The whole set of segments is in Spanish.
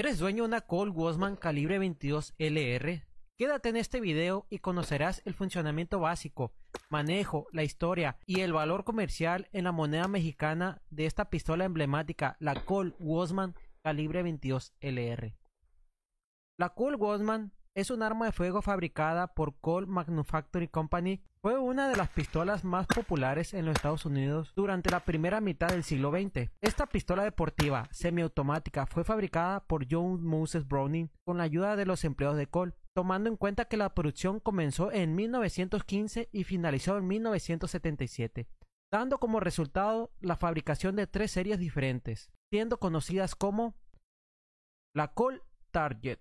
¿Eres dueño de una Colt Walkman calibre 22 LR? Quédate en este video y conocerás el funcionamiento básico, manejo, la historia y el valor comercial en la moneda mexicana de esta pistola emblemática, la Colt Walkman calibre 22 LR. La Colt Wozman es un arma de fuego fabricada por Colt Manufacturing Company fue una de las pistolas más populares en los Estados Unidos durante la primera mitad del siglo XX. Esta pistola deportiva semiautomática fue fabricada por John Moses Browning con la ayuda de los empleados de Cole, tomando en cuenta que la producción comenzó en 1915 y finalizó en 1977, dando como resultado la fabricación de tres series diferentes, siendo conocidas como la Cole Target,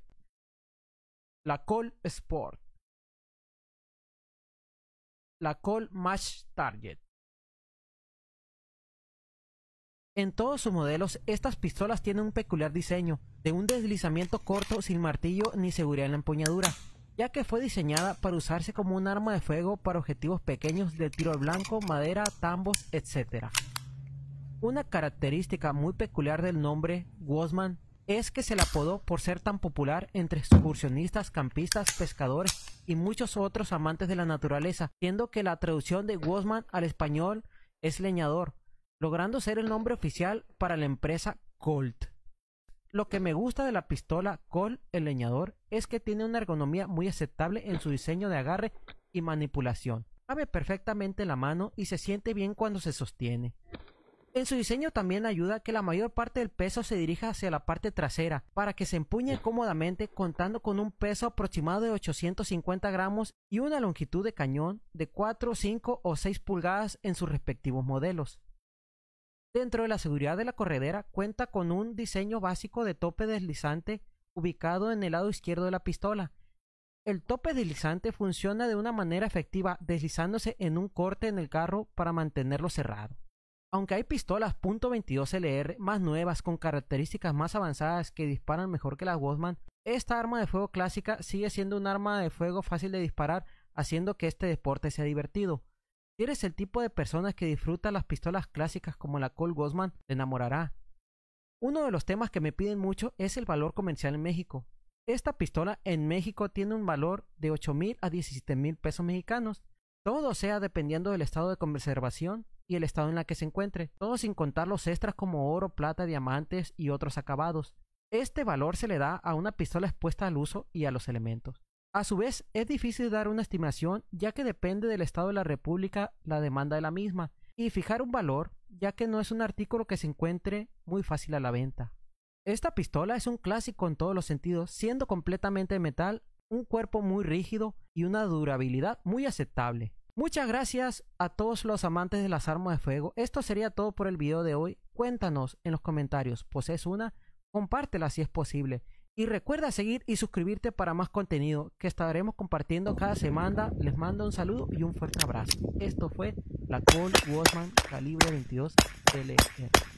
la Cole Sport la Call Match Target. En todos sus modelos, estas pistolas tienen un peculiar diseño, de un deslizamiento corto sin martillo ni seguridad en la empuñadura, ya que fue diseñada para usarse como un arma de fuego para objetivos pequeños de tiro blanco, madera, tambos, etc. Una característica muy peculiar del nombre Wozman es que se le apodó por ser tan popular entre excursionistas, campistas, pescadores y muchos otros amantes de la naturaleza, siendo que la traducción de Wozman al español es leñador, logrando ser el nombre oficial para la empresa Colt. Lo que me gusta de la pistola Colt el leñador es que tiene una ergonomía muy aceptable en su diseño de agarre y manipulación. Cabe perfectamente la mano y se siente bien cuando se sostiene. En su diseño también ayuda a que la mayor parte del peso se dirija hacia la parte trasera para que se empuñe cómodamente contando con un peso aproximado de 850 gramos y una longitud de cañón de 4, 5 o 6 pulgadas en sus respectivos modelos. Dentro de la seguridad de la corredera cuenta con un diseño básico de tope deslizante ubicado en el lado izquierdo de la pistola. El tope deslizante funciona de una manera efectiva deslizándose en un corte en el carro para mantenerlo cerrado. Aunque hay pistolas .22 LR más nuevas con características más avanzadas que disparan mejor que las Goldman, esta arma de fuego clásica sigue siendo un arma de fuego fácil de disparar, haciendo que este deporte sea divertido. Si eres el tipo de persona que disfruta las pistolas clásicas como la Cole Goldman te enamorará. Uno de los temas que me piden mucho es el valor comercial en México. Esta pistola en México tiene un valor de 8 mil a 17 mil pesos mexicanos. Todo sea dependiendo del estado de conservación, y el estado en la que se encuentre, todo sin contar los extras como oro, plata, diamantes y otros acabados. Este valor se le da a una pistola expuesta al uso y a los elementos. A su vez, es difícil dar una estimación ya que depende del estado de la República la demanda de la misma, y fijar un valor ya que no es un artículo que se encuentre muy fácil a la venta. Esta pistola es un clásico en todos los sentidos, siendo completamente de metal, un cuerpo muy rígido y una durabilidad muy aceptable. Muchas gracias a todos los amantes de las armas de fuego. Esto sería todo por el video de hoy. Cuéntanos en los comentarios, ¿posees una? Compártela si es posible. Y recuerda seguir y suscribirte para más contenido que estaremos compartiendo cada semana. Les mando un saludo y un fuerte abrazo. Esto fue la Cole Calibre 22 LR.